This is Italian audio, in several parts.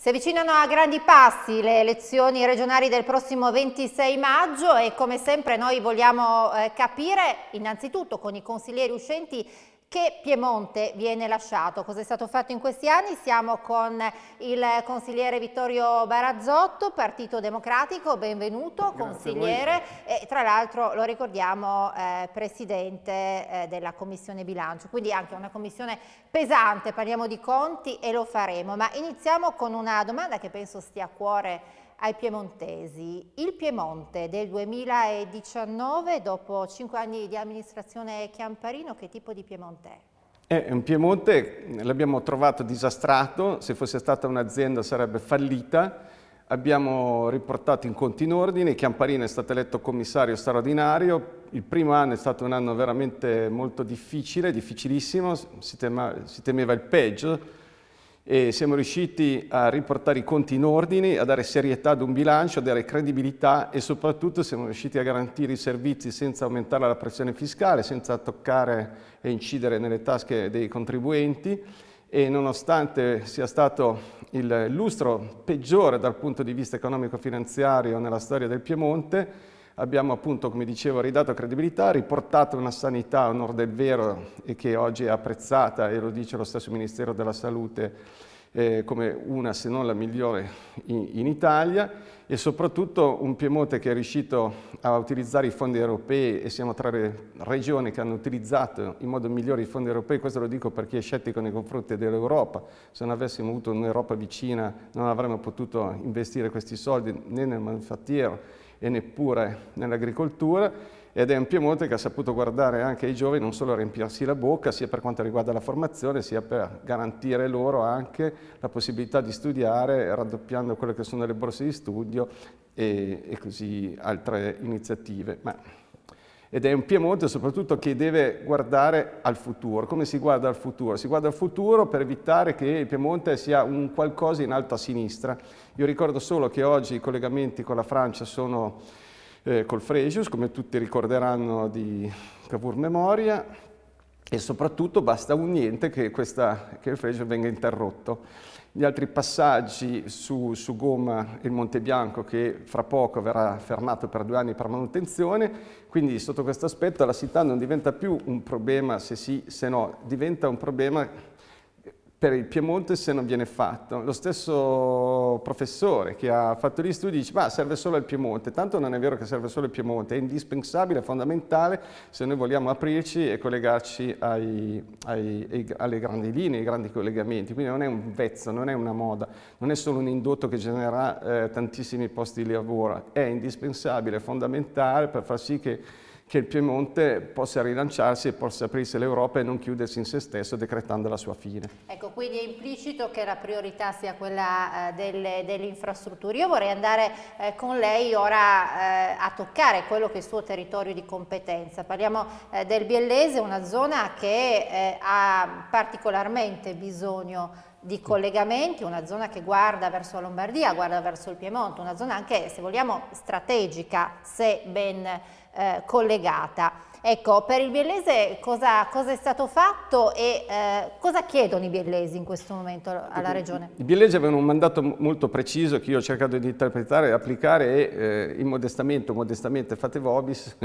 Si avvicinano a grandi passi le elezioni regionali del prossimo 26 maggio e come sempre noi vogliamo eh, capire innanzitutto con i consiglieri uscenti che Piemonte viene lasciato? Cosa è stato fatto in questi anni? Siamo con il consigliere Vittorio Barazzotto, Partito Democratico, benvenuto Grazie consigliere e tra l'altro lo ricordiamo eh, presidente eh, della Commissione Bilancio, quindi anche una commissione pesante, parliamo di conti e lo faremo, ma iniziamo con una domanda che penso stia a cuore ai piemontesi. Il Piemonte del 2019, dopo cinque anni di amministrazione Chiamparino, che tipo di Piemonte è? È un Piemonte, l'abbiamo trovato disastrato, se fosse stata un'azienda sarebbe fallita, abbiamo riportato in conti in ordine, Chiamparino è stato eletto commissario straordinario, il primo anno è stato un anno veramente molto difficile, difficilissimo, si, tema, si temeva il peggio, e siamo riusciti a riportare i conti in ordine, a dare serietà ad un bilancio, a dare credibilità e soprattutto siamo riusciti a garantire i servizi senza aumentare la pressione fiscale, senza toccare e incidere nelle tasche dei contribuenti e nonostante sia stato il lustro peggiore dal punto di vista economico-finanziario nella storia del Piemonte, abbiamo appunto, come dicevo, ridato credibilità, riportato una sanità a onore del vero e che oggi è apprezzata e lo dice lo stesso Ministero della Salute eh, come una se non la migliore in, in, Italia e soprattutto un Piemonte che è riuscito a utilizzare i fondi europei e siamo tra le regioni che hanno utilizzato in modo migliore i fondi europei, questo lo dico per chi è scettico nei confronti dell'Europa, se non avessimo avuto un'Europa vicina non avremmo potuto investire questi soldi né nel manufattiero e neppure nell'agricoltura ed è un Piemonte che ha saputo guardare anche ai giovani, non solo riempirsi la bocca, sia per quanto riguarda la formazione, sia per garantire loro anche la possibilità di studiare, raddoppiando quelle che sono le borse di studio e, e così altre iniziative. Ma ed è un Piemonte soprattutto che deve guardare al futuro. Come si guarda al futuro? Si guarda al futuro per evitare che il Piemonte sia un qualcosa in alto a sinistra. Io ricordo solo che oggi i collegamenti con la Francia sono eh, col Fregius, come tutti ricorderanno di Cavour Memoria, e soprattutto basta un niente che, questa, che il Fregius venga interrotto. Gli altri passaggi su, su gomma il Monte Bianco che fra poco verrà fermato per due anni per manutenzione, quindi sotto questo aspetto la città non diventa più un problema se sì, se no, diventa un problema per il Piemonte se non viene fatto. Lo stesso professore che ha fatto gli studi dice ma serve solo il Piemonte, tanto non è vero che serve solo il Piemonte, è indispensabile, fondamentale se noi vogliamo aprirci e collegarci ai, ai, alle grandi linee, ai grandi collegamenti, quindi non è un vezzo, non è una moda, non è solo un indotto che genererà eh, tantissimi posti di lavoro, è indispensabile, fondamentale per far sì che che il Piemonte possa rilanciarsi e possa aprirsi l'Europa e non chiudersi in se stesso decretando la sua fine. Ecco, quindi è implicito che la priorità sia quella eh, delle, delle, infrastrutture. Io vorrei andare eh, con lei ora eh, a toccare quello che è il suo territorio di competenza. Parliamo eh, del Biellese, una zona che eh, ha particolarmente bisogno di collegamenti, una zona che guarda verso la Lombardia, guarda verso il Piemonte, una zona anche se vogliamo strategica se ben eh, collegata. Ecco, per il biellese cosa, cosa è stato fatto e eh, cosa chiedono i biellesi in questo momento alla Regione? I biellesi avevano un mandato molto preciso che io ho cercato di interpretare, e applicare e eh, immodestamente, modestamente fate vobis,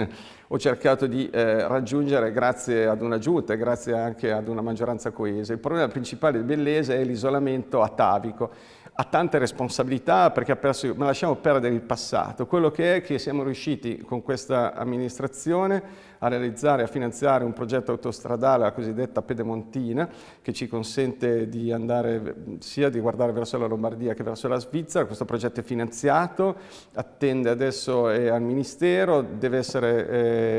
ho cercato di eh, raggiungere grazie ad una giunta e grazie anche ad una maggioranza coesa. Il problema principale del biellese è l'isolamento atavico ha tante responsabilità perché ha perso, ma lasciamo perdere il passato, quello che è che siamo riusciti con questa amministrazione a realizzare, a finanziare un progetto autostradale, la cosiddetta pedemontina, che ci consente di andare sia di guardare verso la Lombardia che verso la Svizzera, questo progetto è finanziato, attende adesso eh, al Ministero, essere,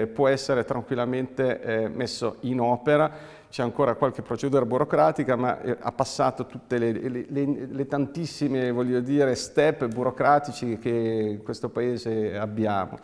eh, può essere tranquillamente eh, messo in opera c'è ancora qualche procedura burocratica, ma eh, ha passato tutte le, le, le, le tantissime dire, step burocratici che in questo Paese abbiamo.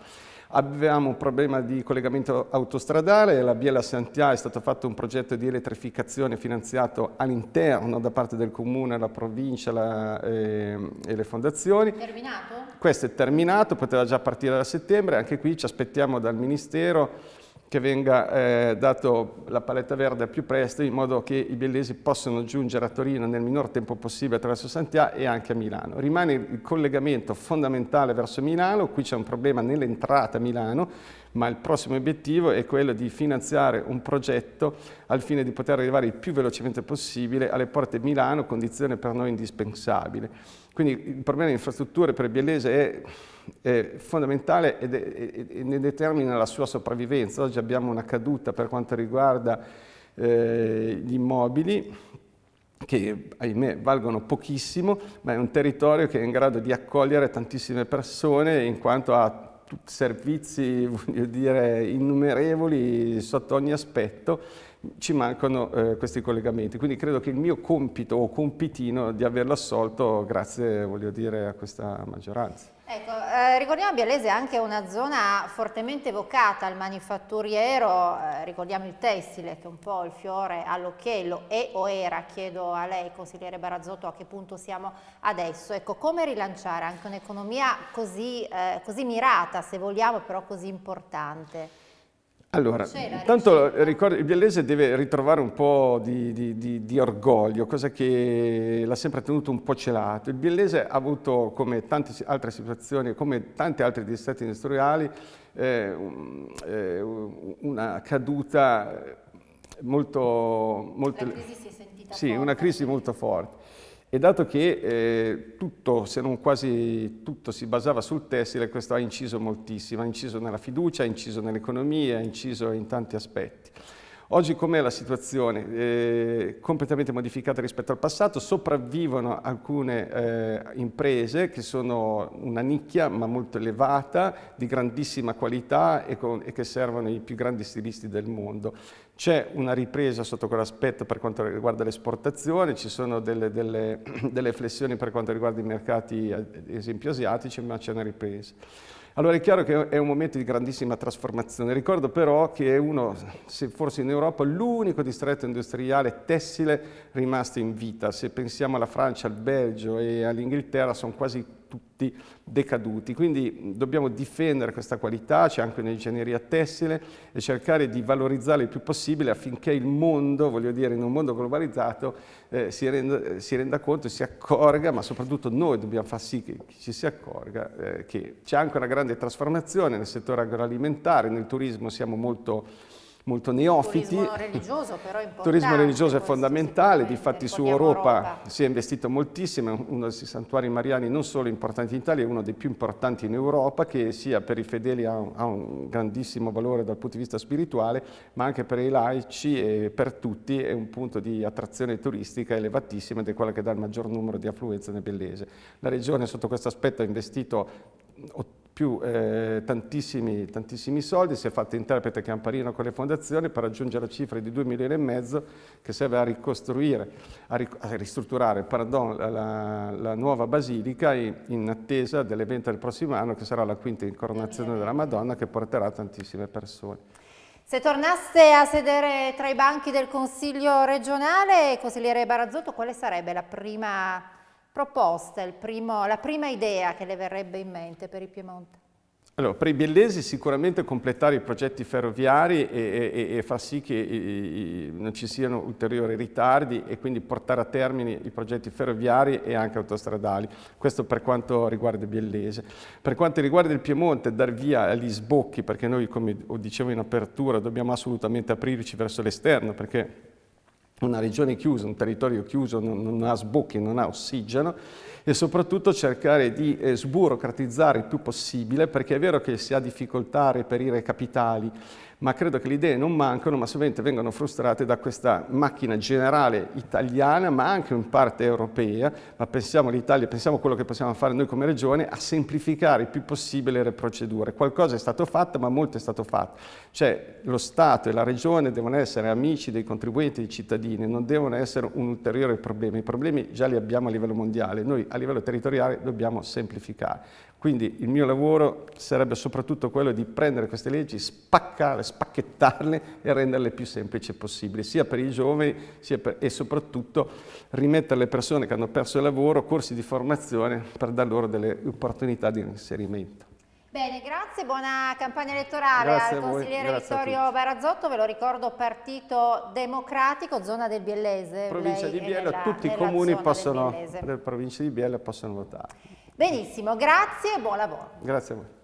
Abbiamo un problema di collegamento autostradale, alla Biela Santià è stato fatto un progetto di elettrificazione finanziato all'interno da parte del comune, la provincia la, eh, e le fondazioni. Terminato? Questo è terminato, poteva già partire da settembre, anche qui ci aspettiamo dal Ministero che venga eh, data la paletta verde più presto in modo che i bellesi possano giungere a Torino nel minor tempo possibile attraverso Santià e anche a Milano. Rimane il collegamento fondamentale verso Milano, qui c'è un problema nell'entrata a Milano, ma il prossimo obiettivo è quello di finanziare un progetto al fine di poter arrivare il più velocemente possibile alle porte di Milano, condizione per noi indispensabile. Quindi il problema delle infrastrutture per Bielese è, è fondamentale e ne determina la sua sopravvivenza. Oggi abbiamo una caduta per quanto riguarda eh, gli immobili che ahimè valgono pochissimo, ma è un territorio che è in grado di accogliere tantissime persone in quanto ha servizi dire, innumerevoli sotto ogni aspetto ci mancano eh, questi collegamenti. Quindi credo che il mio compito o compitino di averlo assolto grazie dire, a questa maggioranza. Ecco, eh, ricordiamo Bialese è anche una zona fortemente vocata al manifatturiero, eh, ricordiamo il tessile che è un po' il fiore all'occhiello e o era, chiedo a lei consigliere Barazzotto a che punto siamo adesso, ecco come rilanciare anche un'economia così, eh, così mirata se vogliamo però così importante? Allora, intanto ricordo, il Biellese deve ritrovare un po' di, di, di, di orgoglio, cosa che l'ha sempre tenuto un po' celato. Il Biellese ha avuto, come tante altre situazioni, come tanti altri distretti industriali, eh, eh, una caduta molto... molto La crisi si è sentita Sì, forte. una crisi molto forte. E dato che eh, tutto, se non quasi tutto, si basava sul tessile, questo ha inciso moltissimo, ha inciso nella fiducia, ha inciso nell'economia, ha inciso in tanti aspetti. Oggi com'è la situazione? Eh, completamente modificata rispetto al passato, sopravvivono alcune eh, imprese che sono una nicchia ma molto elevata, di grandissima qualità e, con, e che servono i più grandi stilisti del mondo. C'è una ripresa sotto quell'aspetto per quanto riguarda l'esportazione, ci sono delle, delle, delle flessioni per quanto riguarda i mercati, ad esempio asiatici, ma c'è una ripresa. Allora è chiaro che è un momento di grandissima trasformazione. Ricordo però che è uno, se forse in Europa, l'unico distretto industriale tessile rimasto in vita. Se pensiamo alla Francia, al Belgio e all'Inghilterra sono quasi tutti decaduti. Quindi mm, dobbiamo difendere questa qualità, c'è anche un'ingegneria tessile e cercare di valorizzarla il più possibile affinché il mondo, voglio dire, in un mondo globalizzato, eh, si, renda, eh, si, renda, conto, si accorga, ma soprattutto noi dobbiamo far sì che ci si accorga eh, che c'è anche una grande trasformazione nel settore agroalimentare, nel turismo siamo molto molto neofiti. Turismo religioso però è importante. Turismo religioso è fondamentale, difatti su Europa, Europa, si è investito moltissimo, uno dei santuari mariani non solo importanti in Italia, è uno dei più importanti in Europa, che sia per i fedeli ha un, ha un grandissimo valore dal punto di vista spirituale, ma anche per i laici e per tutti è un punto di attrazione turistica elevatissima ed è quella che dà il maggior numero di affluenza nel Bellese. La regione sotto questo aspetto ha investito 80 più eh, tantissimi, tantissimi, soldi, si è fatto interprete Camparino con le fondazioni per raggiungere la cifra di 2 milioni e mezzo che serve a ricostruire, a, ric a ristrutturare pardon, la, la, nuova basilica in, in attesa dell'evento del prossimo anno che sarà la quinta incoronazione della Madonna che porterà tantissime persone. Se tornasse a sedere tra i banchi del Consiglio regionale, consigliere Barazzotto, quale sarebbe la prima proposta, primo, la prima idea che le verrebbe in mente per il Piemonte? Allora, per i biellesi sicuramente completare i progetti ferroviari e, e, e far sì che i, i, non ci siano ulteriori ritardi e quindi portare a termine i progetti ferroviari e anche autostradali. Questo per quanto riguarda il biellese. Per quanto riguarda il Piemonte, dar via agli sbocchi, perché noi, come dicevo in apertura, dobbiamo assolutamente aprirci verso l'esterno, perché una regione chiusa, un territorio chiuso non, non ha sbocchi, non ha ossigeno e soprattutto cercare di eh, sburocratizzare il più possibile perché è vero che si ha difficoltà a reperire capitali, ma credo che le idee non mancano, ma sovente vengono frustrate da questa macchina generale italiana, ma anche in parte europea, ma pensiamo all'Italia, pensiamo a quello che possiamo fare noi come regione, a semplificare il più possibile le procedure. Qualcosa è stato fatto, ma molto è stato fatto. Cioè lo Stato e la regione devono essere amici dei contribuenti, dei cittadini, non devono essere un ulteriore problema. I problemi già li abbiamo a livello mondiale, noi a livello territoriale dobbiamo semplificare. Quindi il mio lavoro sarebbe soprattutto quello di prendere queste leggi, spaccarle, spacchettarle e renderle più semplici possibile, sia per i giovani per, e soprattutto rimettere le persone che hanno perso il lavoro corsi di formazione per dar loro delle opportunità di inserimento giornate, buona campagna elettorale grazie al consigliere Vittorio Barazzotto, ve lo ricordo Partito Democratico, zona del Biellese. Provincia di Biella, nella, tutti i comuni possono, del della provincia di Biella possono votare. Benissimo, grazie e buon lavoro. Grazie a voi.